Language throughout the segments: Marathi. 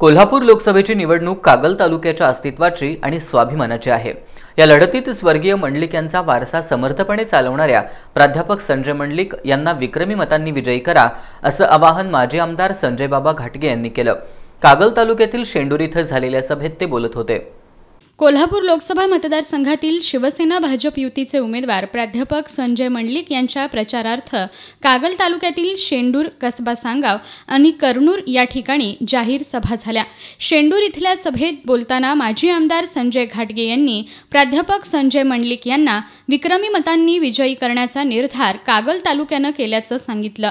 कोल्हापूर लोकसभेची निवडणूक कागल तालुक्याच्या अस्तित्वाची आणि स्वाभिमानाची आहे या लढतीत स्वर्गीय मंडलिक यांचा वारसा समर्थपणे चालवणाऱ्या प्राध्यापक संजय मंडलिक यांना विक्रमी मतांनी विजयी करा असं आवाहन माजी आमदार संजयबाबा घाटगे यांनी केलं कागल तालुक्यातील शेंडूर इथं झालेल्या सभेत ते बोलत होते कोल्हापूर लोकसभा मतदारसंघातील शिवसेना भाजप युतीचे उमेदवार प्राध्यापक संजय मंडलिक यांच्या प्रचारार्थ कागल तालुक्यातील शेंडूर कसबा सांगाव आणि करनूर या ठिकाणी जाहीर सभा झाल्या शेंडूर इथल्या सभेत बोलताना माजी आमदार संजय घाटगे यांनी प्राध्यापक संजय मंडलिक यांना विक्रमी मतांनी विजयी करण्याचा निर्धार कागल तालुक्यानं केल्याचं सांगितलं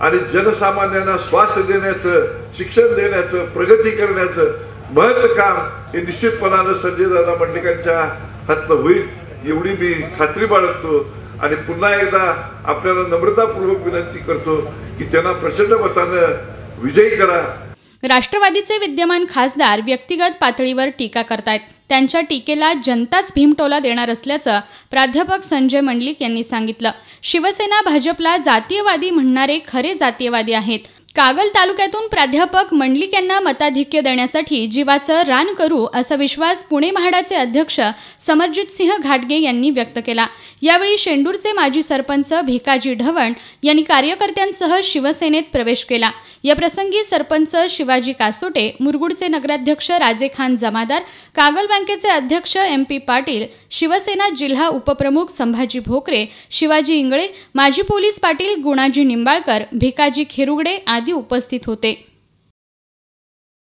आणि जनसामान्यांना स्वास्थ्य देण्याचं शिक्षण देण्याचं प्रगती करण्याचं महत्व काम हे निश्चितपणानं दादा मंडलिकांच्या हातनं होईल एवढी मी खात्री बाळगतो आणि पुन्हा एकदा आपल्याला नम्रतापूर्वक विनंती करतो की त्यांना प्रचंड मतानं विजयी करा राष्ट्रवादीचे विद्यमान खासदार व्यक्तिगत पातळीवर टीका करतायत त्यांच्या टीकेला जनताच भीमटोला देणार असल्याचं प्राध्यापक संजय मंडलिक यांनी सांगितलं शिवसेना भाजपला जातीयवादी म्हणणारे खरे जातीयवादी आहेत कागल तालुक्यातून प्राध्यापक मंडलिक यांना मताधिक्य देण्यासाठी जीवाचं रान करू असा विश्वास पुणे म्हाडाचे अध्यक्ष समरजित सिंह घाटगे यांनी व्यक्त केला यावेळी शेंडूरचे माजी सरपंच भिकाजी ढवण यांनी कार्यकर्त्यांसह शिवसेनेत प्रवेश केला या प्रसंगी सरपंच शिवाजी कासोटे मुरगुडचे नगराध्यक्ष राजे खान जमादार कागल बँकेचे अध्यक्ष एम पी पाटील शिवसेना जिल्हा उपप्रमुख संभाजी भोकरे शिवाजी इंगळे माजी पोलीस पाटील गुणाजी निंबाळकर भिकाजी खेरुगडे आदी आदी उपस्थित होते